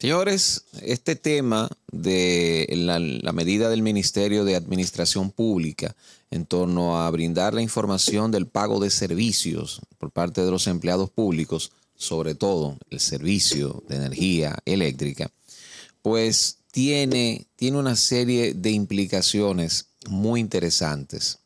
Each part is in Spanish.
Señores, este tema de la, medida del Ministerio de Administración Pública en torno a brindar la información del pago de servicios por parte de los empleados públicos, sobre todo el servicio de energía eléctrica, pues tiene, tiene una serie de implicaciones muy interesantes.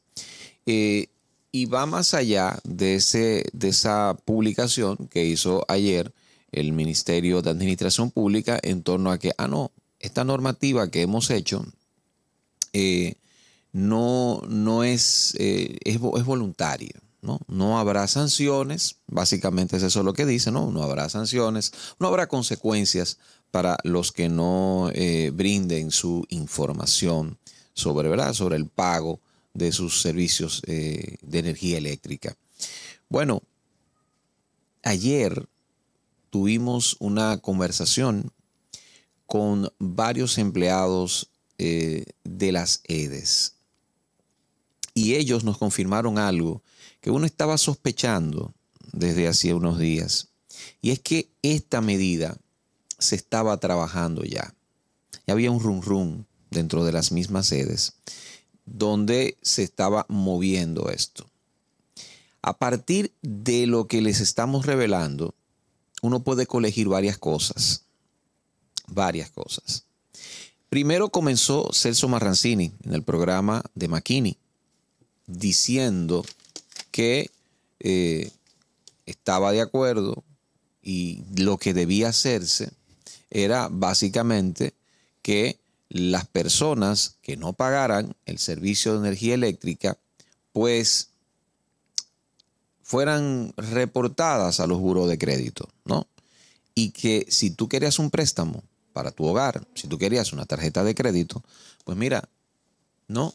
Eh, y va más allá de, ese, de esa publicación que hizo ayer el Ministerio de Administración Pública en torno a que, ah, no, esta normativa que hemos hecho eh, no, no es, eh, es, voluntaria. ¿no? no habrá sanciones, básicamente es eso lo que dice, ¿no? No habrá sanciones, no habrá consecuencias para los que no eh, brinden su información sobre, ¿verdad? sobre el pago de sus servicios de energía eléctrica. Bueno, ayer tuvimos una conversación con varios empleados eh, de las EDES. Y ellos nos confirmaron algo que uno estaba sospechando desde hacía unos días. Y es que esta medida se estaba trabajando ya. Ya había un rum rum dentro de las mismas sedes donde se estaba moviendo esto. A partir de lo que les estamos revelando, uno puede colegir varias cosas. Varias cosas. Primero comenzó Celso Marrancini en el programa de Makini diciendo que eh, estaba de acuerdo y lo que debía hacerse era básicamente que las personas que no pagaran el servicio de energía eléctrica, pues fueran reportadas a los juros de crédito, ¿no? Y que si tú querías un préstamo para tu hogar, si tú querías una tarjeta de crédito, pues mira, no,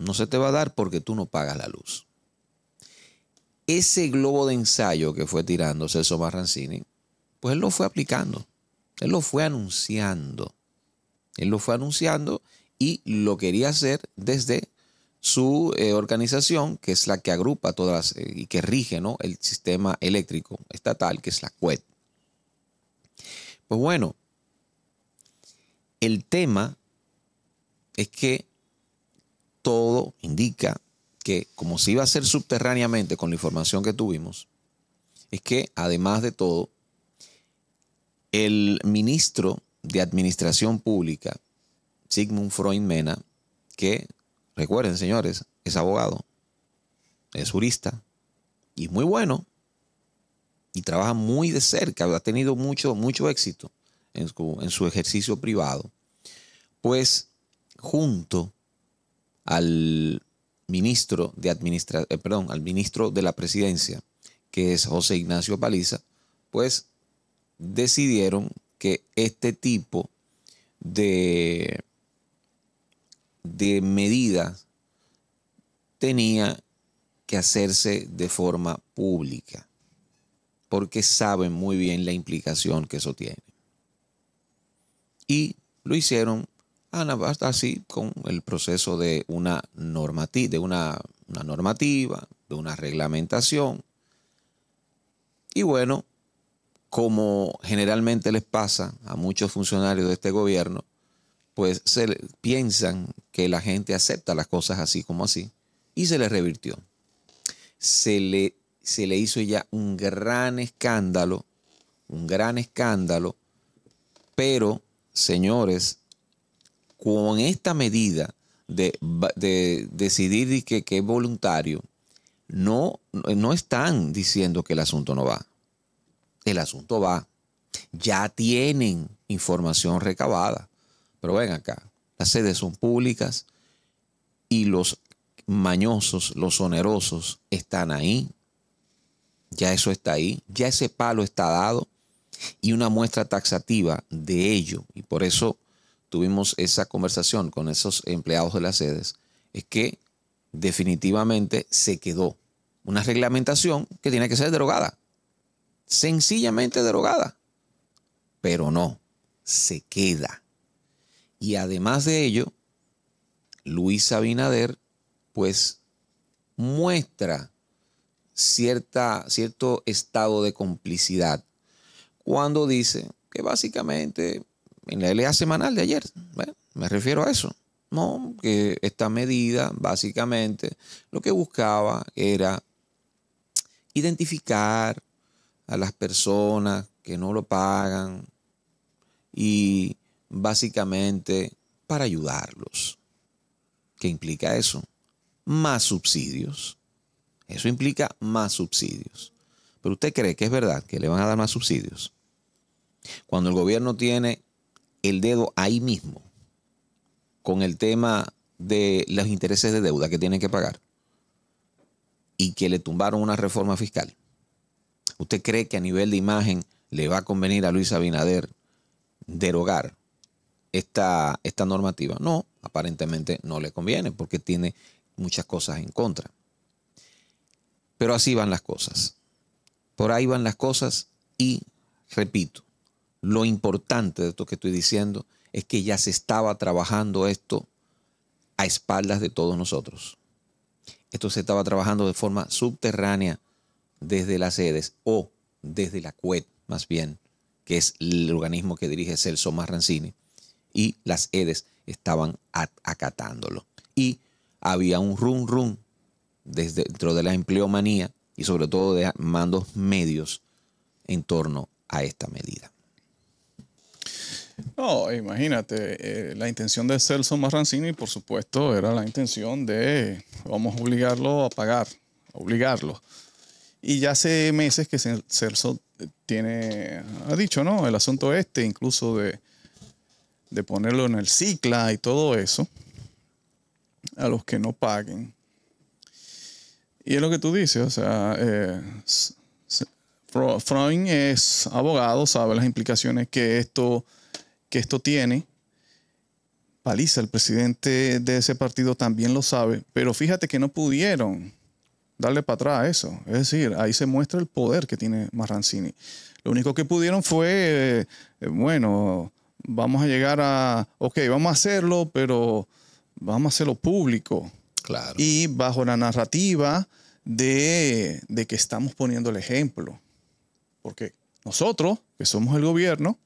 no se te va a dar porque tú no pagas la luz. Ese globo de ensayo que fue tirando Celso Marrancini, pues él lo fue aplicando, él lo fue anunciando, él lo fue anunciando y lo quería hacer desde su eh, organización, que es la que agrupa todas eh, y que rige el sistema eléctrico estatal, que es la CUET. Pues bueno, el tema es que todo indica que como se iba a hacer subterráneamente con la información que tuvimos, es que además de todo, el ministro de Administración Pública, Sigmund Freud Mena, que Recuerden, señores, es abogado, es jurista y muy bueno y trabaja muy de cerca, ha tenido mucho, mucho éxito en su, ejercicio privado. Pues junto al ministro de eh, perdón, al ministro de la presidencia, que es José Ignacio Paliza, pues decidieron que este tipo de de medidas tenía que hacerse de forma pública, porque saben muy bien la implicación que eso tiene. Y lo hicieron ah, así con el proceso de una normativa, de una, una normativa, de una reglamentación. Y bueno, como generalmente les pasa a muchos funcionarios de este gobierno, pues se piensan que la gente acepta las cosas así como así. Y se le revirtió. Se le, se le hizo ya un gran escándalo, un gran escándalo, pero, señores, con esta medida de, decidir que, que es voluntario, no, no están diciendo que el asunto no va. El asunto va. Ya tienen información recabada. Pero ven acá, las sedes son públicas y los mañosos, los onerosos están ahí. Ya eso está ahí, ya ese palo está dado y una muestra taxativa de ello. Y por eso tuvimos esa conversación con esos empleados de las sedes, es que definitivamente se quedó una reglamentación que tiene que ser derogada. Sencillamente derogada. Pero no, se queda. Y además de ello, Luis Abinader, pues muestra cierta, cierto estado de complicidad cuando dice que básicamente en la LA semanal de ayer, me refiero a eso, no, que esta medida básicamente lo que buscaba era identificar a las personas que no lo pagan y básicamente para ayudarlos. ¿Qué implica eso? Más subsidios. Eso implica más subsidios. Pero usted cree que es verdad que le van a dar más subsidios. Cuando el gobierno tiene el dedo ahí mismo con el tema de los intereses de deuda que tienen que pagar y que le tumbaron una reforma fiscal. ¿Usted cree que a nivel de imagen le va a convenir a Luis Abinader derogar esta, esta normativa? No, aparentemente no le conviene porque tiene muchas cosas en contra. Pero así van las cosas. Por ahí van las cosas y, repito, lo importante de esto que estoy diciendo es que ya se estaba trabajando esto a espaldas de todos nosotros. Esto se estaba trabajando de forma subterránea desde las sedes o desde la CUET, más bien, que es el organismo que dirige Celso Marrancini y las EDES estaban acatándolo. Y había un rum rum desde dentro de la empleomanía y sobre todo de mandos medios en torno a esta medida. No, imagínate, eh, la intención de Celso Marrancini, por supuesto, era la intención de vamos a obligarlo a pagar, obligarlo. Y ya hace meses que Celso tiene, ha dicho, ¿no? El asunto este, incluso de de ponerlo en el cicla y todo eso a los que no paguen. Y es lo que tú dices, o sea, eh, Freud es abogado, sabe las implicaciones que esto, que esto tiene. Paliza, el presidente de ese partido, también lo sabe, pero fíjate que no pudieron darle para atrás a eso. Es decir, ahí se muestra el poder que tiene Marrancini. Lo único que pudieron fue, eh, eh, bueno, vamos a llegar a, ok, vamos a hacerlo, pero vamos a hacerlo público. Claro. Y bajo la narrativa de, de que estamos poniendo el ejemplo. Porque nosotros, que somos el gobierno,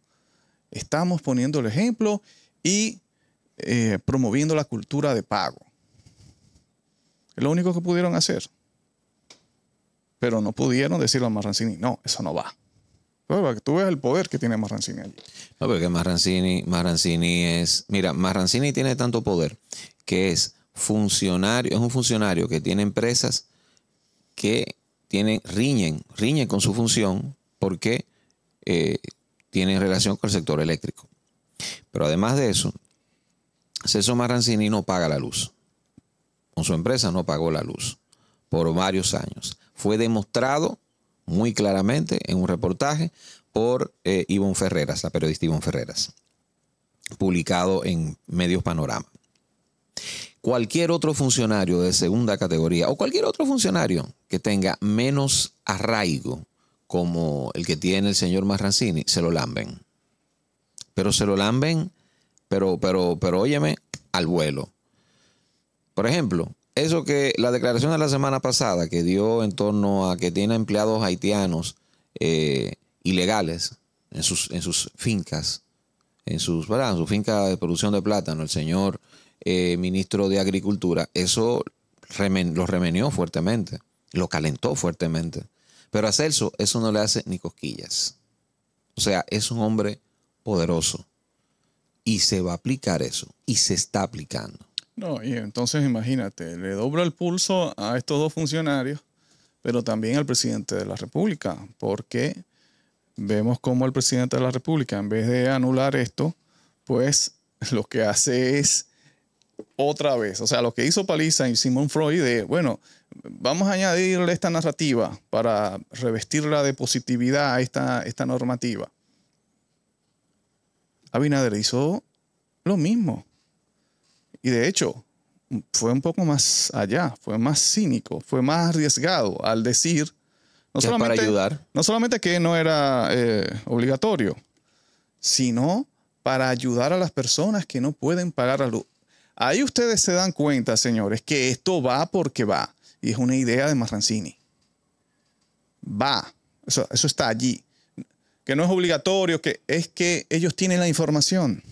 estamos poniendo el ejemplo y eh, promoviendo la cultura de pago. Es lo único que pudieron hacer. Pero no pudieron decirle a Marrancini, no, eso no va que tú veas el poder que tiene Marrancini allí. No, porque Marrancini, Marrancini es. Mira, Marrancini tiene tanto poder que es funcionario, es un funcionario que tiene empresas que tienen, riñen, riñen con su función porque eh, tienen relación con el sector eléctrico. Pero además de eso, César Marrancini no paga la luz. Con su empresa no pagó la luz por varios años. Fue demostrado muy claramente en un reportaje por eh, Ivonne Ferreras, la periodista Ivonne Ferreras, publicado en Medios Panorama. Cualquier otro funcionario de segunda categoría o cualquier otro funcionario que tenga menos arraigo como el que tiene el señor Marrancini, se lo lamben. Pero se lo lamben, pero, pero, pero óyeme, al vuelo. Por ejemplo, eso que la declaración de la semana pasada que dio en torno a que tiene empleados haitianos eh, ilegales en sus, en sus fincas, en sus, su finca de producción de plátano, el señor eh, ministro de Agricultura, eso lo remenió fuertemente, lo calentó fuertemente. Pero a Celso eso no le hace ni cosquillas. O sea, es un hombre poderoso. Y se va a aplicar eso. Y se está aplicando. No, y entonces imagínate, le dobra el pulso a estos dos funcionarios, pero también al presidente de la República, porque vemos cómo el presidente de la República, en vez de anular esto, pues lo que hace es otra vez, o sea, lo que hizo Paliza y Simón Freud de, bueno, vamos a añadirle esta narrativa para revestirla de positividad a esta, esta normativa. Abinader hizo lo mismo. Y de hecho, fue un poco más allá, fue más cínico, fue más arriesgado al decir, no, solamente, para ayudar? no solamente que no era eh, obligatorio, sino para ayudar a las personas que no pueden pagar la luz. Ahí ustedes se dan cuenta, señores, que esto va porque va. Y es una idea de Marrancini. Va. Eso, eso está allí. Que no es obligatorio, que es que ellos tienen la información.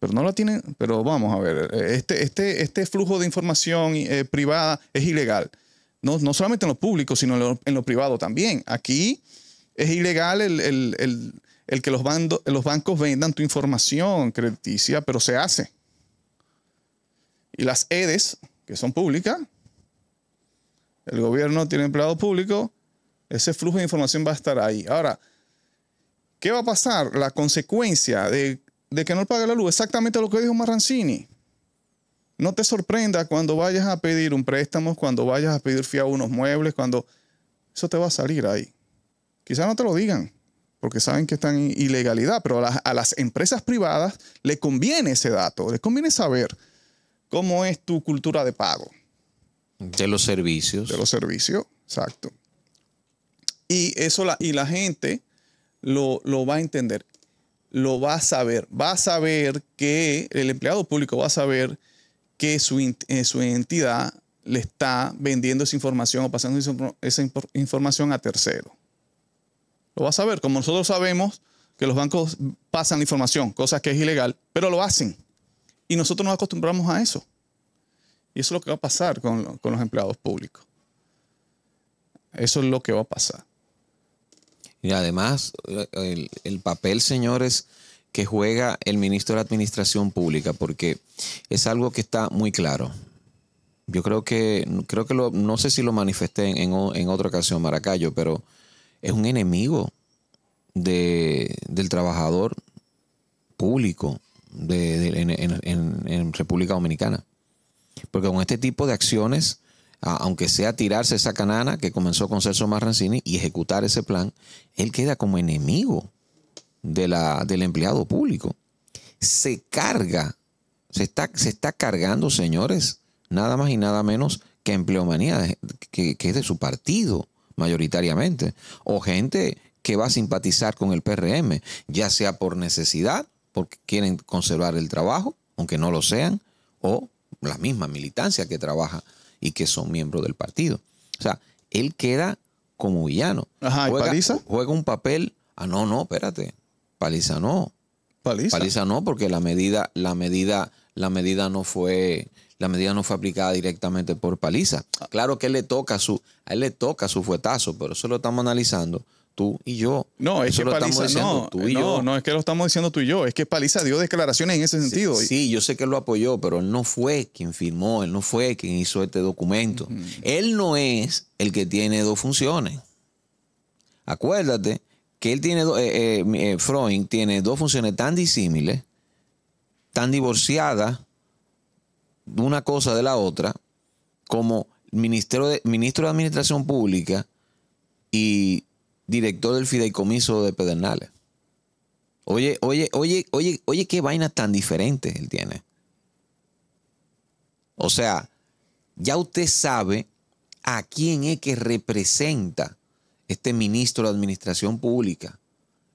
Pero no lo tienen, pero vamos a ver, eh, este, este, este flujo de información eh, privada es ilegal. No, solamente en lo público, sino en lo, privado también. Aquí es ilegal el, que los, los bancos vendan tu información crediticia, pero se hace. Y las EDES, que son públicas, el gobierno tiene empleado público, ese flujo de información va a estar ahí. Ahora, ¿qué va a pasar? La consecuencia de de que no pague la luz, exactamente lo que dijo Marrancini. No te sorprenda cuando vayas a pedir un préstamo, cuando vayas a pedir fiado unos muebles, cuando eso te va a salir ahí. Quizás no te lo digan, porque saben que están en ilegalidad, pero a las, empresas privadas le conviene ese dato, les conviene saber cómo es tu cultura de pago. De los servicios. De los servicios, exacto. Y eso la, y la gente lo, lo va a entender lo va a saber. Va a saber que el empleado público va a saber que su, eh, entidad le está vendiendo esa información o pasando esa información a tercero Lo va a saber, como nosotros sabemos que los bancos pasan información, cosa que es ilegal, pero lo hacen. Y nosotros nos acostumbramos a eso. Y eso es lo que va a pasar con los empleados públicos. Eso es lo que va a pasar. Y además, el, papel, señores, que juega el ministro de Administración Pública, porque es algo que está muy claro. Yo creo que, creo que lo, no sé si lo manifesté en, otra ocasión, Maracayo, pero es un enemigo del trabajador público en República Dominicana. Porque con este tipo de acciones aunque sea tirarse esa canana que comenzó con Celso Marrancini y ejecutar ese plan, él queda como enemigo de la, del empleado público. Se carga, se está, se está cargando, señores, nada más y nada menos que empleomanía, que, que es de su partido mayoritariamente, o gente que va a simpatizar con el PRM, ya sea por necesidad, porque quieren conservar el trabajo, aunque no lo sean, o la misma militancia que trabaja y que son miembros del partido. O sea, él queda como villano. Ajá, juega, Juega un papel. Ah, no, no, espérate. Paliza no. Paliza. Paliza no, porque la medida, la medida, la medida no fue, la medida no fue aplicada directamente por Paliza. Ah. Claro que le toca su, a él le toca su fuetazo, pero eso lo estamos analizando tú y yo. No, Eso lo estamos diciendo no, tú y yo. No, es que lo estamos diciendo tú y yo. Es que Paliza dio declaraciones en ese sentido. Sí, yo sé que él lo apoyó, pero él no fue quien firmó, él no fue quien hizo este documento. Él no es el que tiene dos funciones. Acuérdate que él tiene, eh, eh, eh, Freud tiene dos funciones tan disímiles, tan divorciadas de una cosa de la otra, como ministro de, ministro de Administración Pública y director del fideicomiso de Pedernales. Oye, oye, oye, oye, oye, qué vainas tan diferentes él tiene. O sea, ya usted sabe a quién es que representa este ministro de Administración Pública.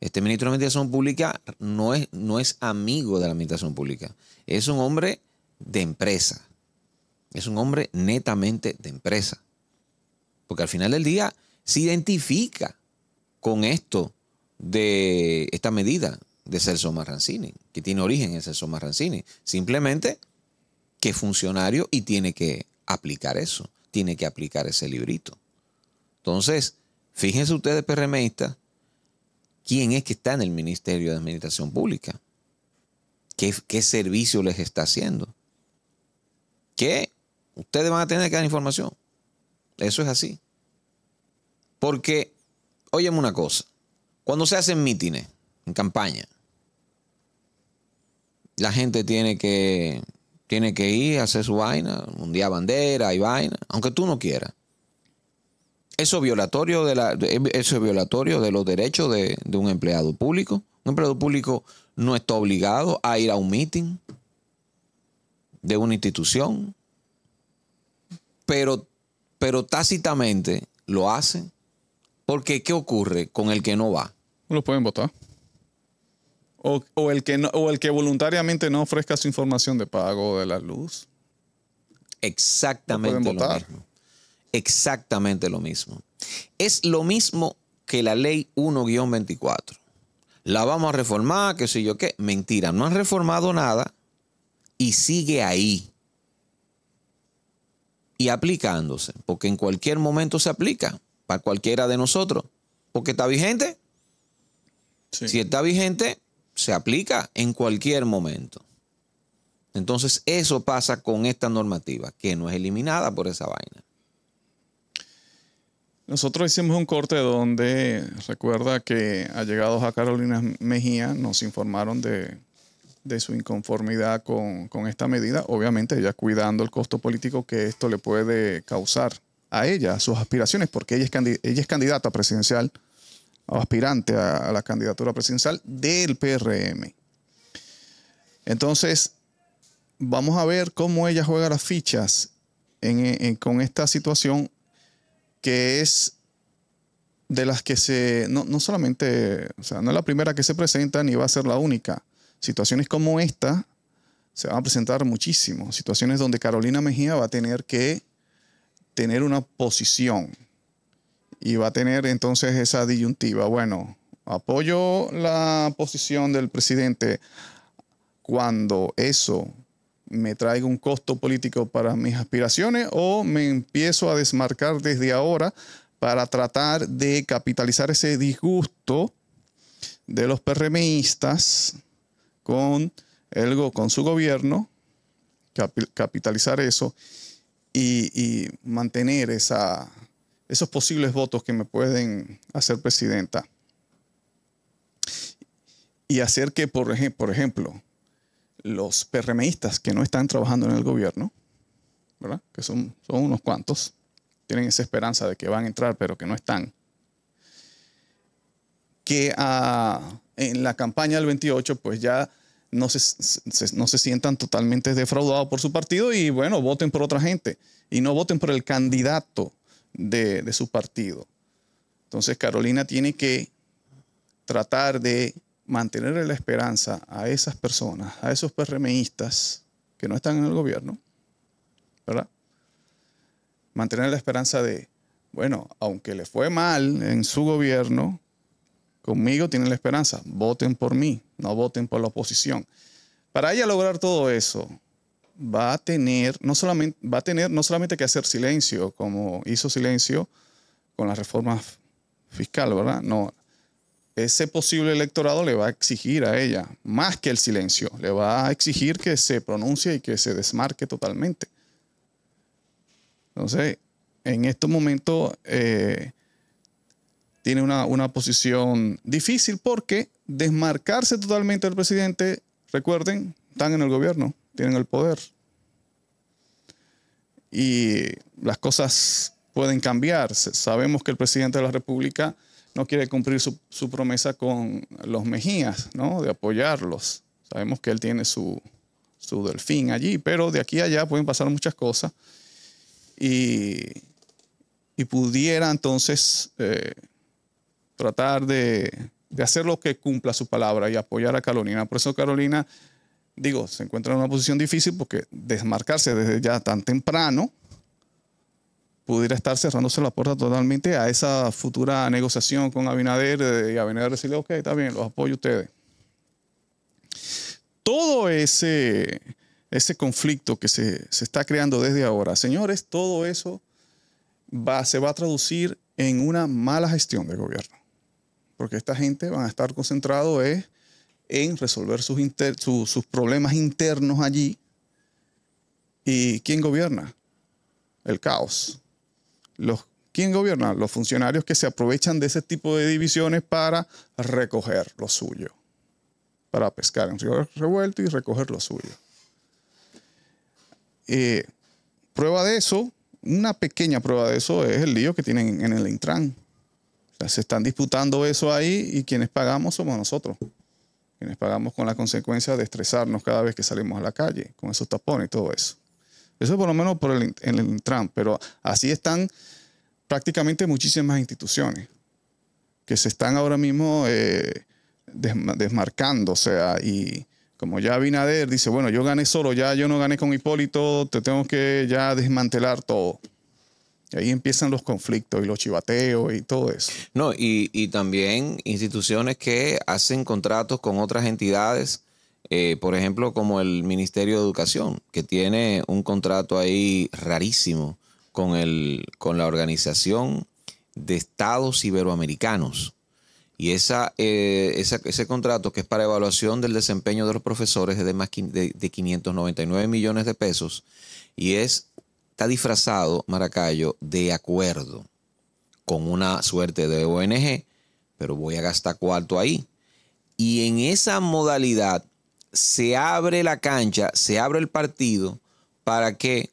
Este ministro de Administración Pública no es, no es amigo de la Administración Pública. Es un hombre de empresa. Es un hombre netamente de empresa. Porque al final del día se identifica con esto de esta medida de Celso Marrancini, que tiene origen en Celso Marrancini. Simplemente que es funcionario y tiene que aplicar eso, tiene que aplicar ese librito. Entonces, fíjense ustedes, PRMistas, quién es que está en el Ministerio de Administración Pública, qué, servicio les está haciendo. ¿Qué? ustedes van a tener que dar información. Eso es así. Porque óyeme una cosa. Cuando se hacen mítines, en campaña, la gente tiene que, tiene que ir a hacer su vaina, un día bandera y vaina, aunque tú no quieras. Eso es violatorio de, la, es violatorio de los derechos de, un empleado público. Un empleado público no está obligado a ir a un meeting de una institución, pero, pero tácitamente lo hace porque, ¿qué ocurre con el que no va? Lo pueden votar. O, el que o el que voluntariamente no ofrezca su información de pago de la luz. Exactamente lo, mismo. Exactamente lo mismo. Es lo mismo que la ley 1-24. La vamos a reformar, qué sé yo qué. Mentira, no han reformado nada y sigue ahí. Y aplicándose, porque en cualquier momento se aplica cualquiera de nosotros, porque está vigente. Si está vigente, se aplica en cualquier momento. Entonces, eso pasa con esta normativa, que no es eliminada por esa vaina. Nosotros hicimos un corte donde recuerda que allegados a Carolina Mejía nos informaron de, de su inconformidad con, con, esta medida, obviamente ella cuidando el costo político que esto le puede causar a ella, sus aspiraciones, porque ella es, ella es candidata presidencial o aspirante a, la candidatura presidencial del PRM. Entonces, vamos a ver cómo ella juega las fichas con esta situación que es de las que se, no, no solamente, o sea, no es la primera que se presenta ni va a ser la única. Situaciones como esta se van a presentar muchísimo. Situaciones donde Carolina Mejía va a tener que tener una posición y va a tener entonces esa disyuntiva. Bueno, apoyo la posición del presidente cuando eso me traiga un costo político para mis aspiraciones o me empiezo a desmarcar desde ahora para tratar de capitalizar ese disgusto de los PRMistas con, con su gobierno, capitalizar eso y, mantener esa, esos posibles votos que me pueden hacer presidenta. Y hacer que, por, por ejemplo, los PRMistas que no están trabajando en el gobierno, que son, son unos cuantos, tienen esa esperanza de que van a entrar, pero que no están, que ah, en la campaña del 28, pues ya no se, no se sientan totalmente defraudados por su partido y bueno, voten por otra gente y no voten por el candidato de, de su partido. Entonces Carolina tiene que tratar de mantener la esperanza a esas personas, a esos PRMistas que no están en el gobierno, ¿verdad? Mantener la esperanza de, bueno, aunque le fue mal en su gobierno, Conmigo tienen la esperanza. Voten por mí, no voten por la oposición. Para ella lograr todo eso, va a tener no solamente, va a tener no solamente que hacer silencio, como hizo silencio con la reforma fiscal, ¿verdad? No. Ese posible electorado le va a exigir a ella, más que el silencio, le va a exigir que se pronuncie y que se desmarque totalmente. Entonces, en estos momentos, eh, tiene una, posición difícil porque desmarcarse totalmente del presidente, recuerden, están en el gobierno, tienen el poder. Y las cosas pueden cambiar. Sabemos que el presidente de la República no quiere cumplir su, promesa con los Mejías, ¿no? De apoyarlos. Sabemos que él tiene su, delfín allí, pero de aquí a allá pueden pasar muchas cosas. Y, pudiera entonces eh, tratar de, hacer lo que cumpla su palabra y apoyar a Carolina. Por eso Carolina, digo, se encuentra en una posición difícil porque desmarcarse desde ya tan temprano pudiera estar cerrándose la puerta totalmente a esa futura negociación con Abinader y Abinader decirle, ok, está bien, los apoyo a ustedes. Todo ese, conflicto que se, está creando desde ahora, señores, todo eso se va a traducir en una mala gestión del gobierno porque esta gente van a estar concentrado es en resolver sus, problemas internos allí. ¿Y quién gobierna? El caos. Los, ¿Quién gobierna? Los funcionarios que se aprovechan de ese tipo de divisiones para recoger lo suyo, para pescar en río revuelto y recoger lo suyo. Eh, prueba de eso, una pequeña prueba de eso es el lío que tienen en el Intran se están disputando eso ahí y quienes pagamos somos nosotros. Quienes pagamos con la consecuencia de estresarnos cada vez que salimos a la calle, con esos tapones y todo eso. Eso por lo menos por el, Trump, pero así están prácticamente muchísimas instituciones que se están ahora mismo eh, desmarcando, o sea, y como ya Binader dice, bueno, yo gané solo, ya yo no gané con Hipólito, te tengo que ya desmantelar todo. Ahí empiezan los conflictos y los chivateos y todo eso. No, y, también instituciones que hacen contratos con otras entidades, eh, por ejemplo, como el Ministerio de Educación, que tiene un contrato ahí rarísimo con, el, con la Organización de Estados Iberoamericanos. Y esa, eh, ese contrato que es para evaluación del desempeño de los profesores es de, más de, de 599 millones de pesos y es disfrazado, Maracayo, de acuerdo con una suerte de ONG, pero voy a gastar cuarto ahí. Y en esa modalidad se abre la cancha, se abre el partido para que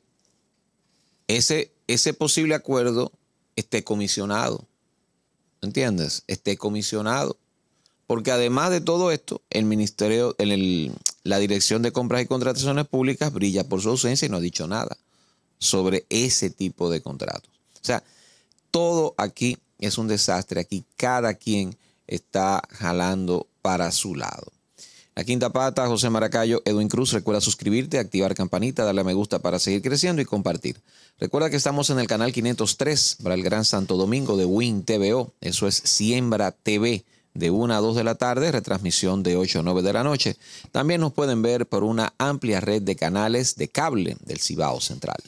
ese, ese posible acuerdo esté comisionado. ¿Entiendes? Esté comisionado. Porque además de todo esto, el ministerio, el, la Dirección de Compras y Contrataciones Públicas brilla por su ausencia y no ha dicho nada sobre ese tipo de contratos. O sea, todo aquí es un desastre. Aquí cada quien está jalando para su lado. La quinta pata, José Maracayo, Edwin Cruz. Recuerda suscribirte, activar campanita, darle a me gusta para seguir creciendo y compartir. Recuerda que estamos en el canal 503 para el Gran Santo Domingo de Win TVO. Eso es Siembra TV de 1 a 2 de la tarde, retransmisión de 8 a 9 de la noche. También nos pueden ver por una amplia red de canales de cable del Cibao Central.